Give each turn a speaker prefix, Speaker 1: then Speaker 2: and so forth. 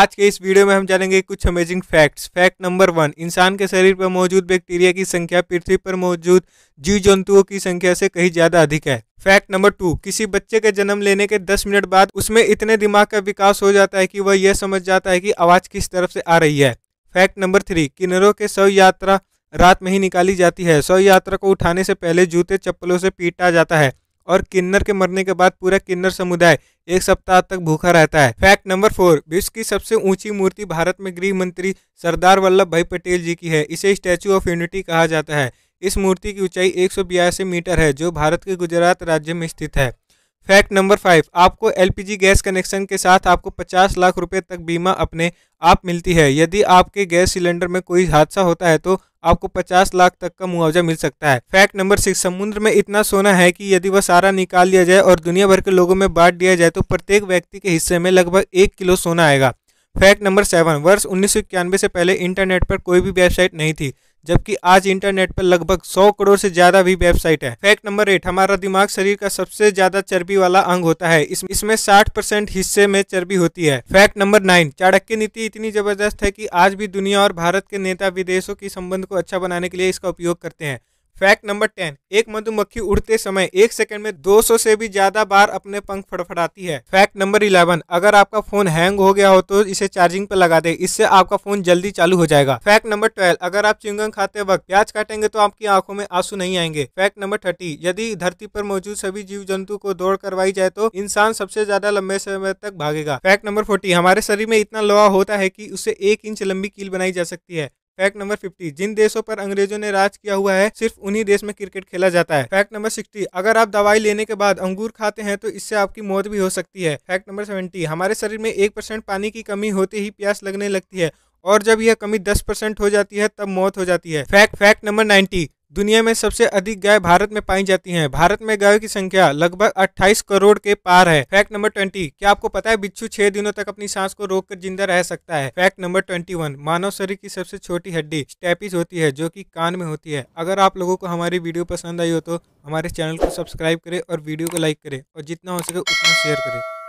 Speaker 1: आज के इस वीडियो में हम जानेंगे कुछ amazing facts fact number one इंसान के शरीर पर मौजूद बैक्टीरिया की संख्या पृथ्वी पर मौजूद जीव जंतुओं की संख्या से कहीं ज्यादा अधिक है फैक्ट नंबर टू किसी बच्चे के जन्म लेने के दस मिनट बाद उसमें इतने दिमाग का विकास हो जाता है कि वह यह समझ जाता है कि आवाज किस तरफ से आ रही है फैक्ट नंबर थ्री किन्नरों के शव यात्रा रात में ही निकाली जाती है शव यात्रा को उठाने से पहले जूते चप्पलों से पीटा जाता है और किन्नर के मरने के बाद पूरा किन्नर समुदाय एक सप्ताह तक भूखा रहता है फैक्ट नंबर फोर विश्व की सबसे ऊंची मूर्ति भारत में गृह मंत्री सरदार वल्लभ भाई पटेल जी की है इसे स्टैचू ऑफ यूनिटी कहा जाता है इस मूर्ति की ऊंचाई एक मीटर है जो भारत के गुजरात राज्य में स्थित है फैक्ट नंबर फाइव आपको एलपीजी गैस कनेक्शन के साथ आपको 50 लाख रुपए तक बीमा अपने आप मिलती है यदि आपके गैस सिलेंडर में कोई हादसा होता है तो आपको 50 लाख तक का मुआवजा मिल सकता है फैक्ट नंबर सिक्स समुद्र में इतना सोना है कि यदि वह सारा निकाल लिया जाए और दुनिया भर के लोगों में बांट दिया जाए तो प्रत्येक व्यक्ति के हिस्से में लगभग एक किलो सोना आएगा फैक्ट नंबर सेवन वर्ष उन्नीस से पहले इंटरनेट पर कोई भी वेबसाइट नहीं थी जबकि आज इंटरनेट पर लगभग 100 करोड़ से ज्यादा भी वेबसाइट है फैक्ट नंबर एट हमारा दिमाग शरीर का सबसे ज्यादा चर्बी वाला अंग होता है इस, इसमें 60 परसेंट हिस्से में चर्बी होती है फैक्ट नंबर नाइन चाणक्य नीति इतनी जबरदस्त है कि आज भी दुनिया और भारत के नेता विदेशों के संबंध को अच्छा बनाने के लिए इसका उपयोग करते हैं फैक्ट नंबर टेन एक मधुमक्खी उड़ते समय एक सेकंड में 200 से भी ज्यादा बार अपने पंख फड़फड़ाती है फैक्ट नंबर इलेवन अगर आपका फोन हैंग हो गया हो तो इसे चार्जिंग पर लगा दे इससे आपका फोन जल्दी चालू हो जाएगा फैक्ट नंबर ट्वेल्व अगर आप चिंगम खाते वक्त प्याज काटेंगे तो आपकी आंखों में आंसू नहीं आएंगे फैक्ट नंबर थर्टी यदि धरती पर मौजूद सभी जीव जंतु को दौड़ करवाई जाए तो इंसान सबसे ज्यादा लंबे समय तक भागेगा फैक्ट नंबर फोर्टी हमारे शरीर में इतना लोहा होता है की उसे एक इंच लंबी कील बनाई जा सकती है फैक्ट नंबर 50 जिन देशों पर अंग्रेजों ने राज किया हुआ है सिर्फ उन्हीं देश में क्रिकेट खेला जाता है फैक्ट नंबर 60 अगर आप दवाई लेने के बाद अंगूर खाते हैं तो इससे आपकी मौत भी हो सकती है फैक्ट नंबर 70 हमारे शरीर में एक परसेंट पानी की कमी होते ही प्यास लगने लगती है और जब यह कमी दस परसेंट हो जाती है तब मौत हो जाती है फैक्ट फैक्ट नंबर नाइन्टी दुनिया में सबसे अधिक गाय भारत में पाई जाती हैं भारत में गायों की संख्या लगभग 28 करोड़ के पार है फैक्ट नंबर 20 क्या आपको पता है बिच्छू छह दिनों तक अपनी सांस को रोककर जिंदा रह सकता है फैक्ट नंबर 21 मानव शरीर की सबसे छोटी हड्डी स्टेपिस होती है जो कि कान में होती है अगर आप लोगों को हमारी वीडियो पसंद आई हो तो हमारे चैनल को सब्सक्राइब करें और वीडियो को लाइक करें और जितना हो सके उतना शेयर करें